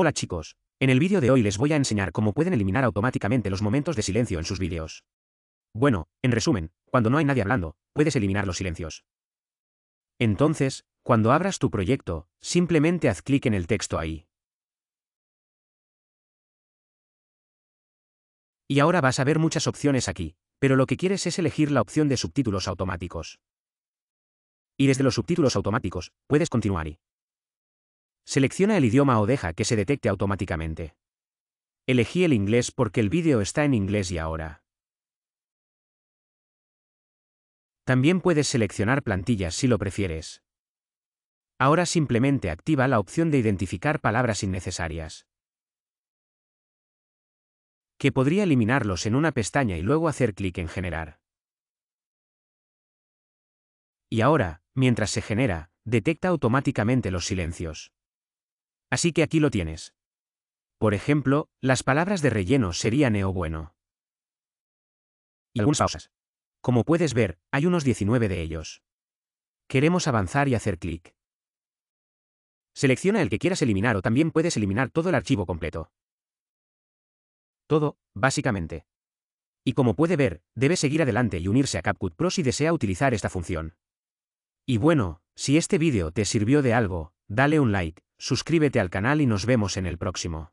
Hola chicos, en el vídeo de hoy les voy a enseñar cómo pueden eliminar automáticamente los momentos de silencio en sus vídeos. Bueno, en resumen, cuando no hay nadie hablando, puedes eliminar los silencios. Entonces, cuando abras tu proyecto, simplemente haz clic en el texto ahí. Y ahora vas a ver muchas opciones aquí, pero lo que quieres es elegir la opción de subtítulos automáticos. Y desde los subtítulos automáticos, puedes continuar y Selecciona el idioma o deja que se detecte automáticamente. Elegí el inglés porque el vídeo está en inglés y ahora. También puedes seleccionar plantillas si lo prefieres. Ahora simplemente activa la opción de identificar palabras innecesarias. Que podría eliminarlos en una pestaña y luego hacer clic en Generar. Y ahora, mientras se genera, detecta automáticamente los silencios. Así que aquí lo tienes. Por ejemplo, las palabras de relleno serían neo bueno. Y algunas pausas. Como puedes ver, hay unos 19 de ellos. Queremos avanzar y hacer clic. Selecciona el que quieras eliminar o también puedes eliminar todo el archivo completo. Todo, básicamente. Y como puede ver, debe seguir adelante y unirse a CapCut Pro si desea utilizar esta función. Y bueno, si este vídeo te sirvió de algo, dale un like Suscríbete al canal y nos vemos en el próximo.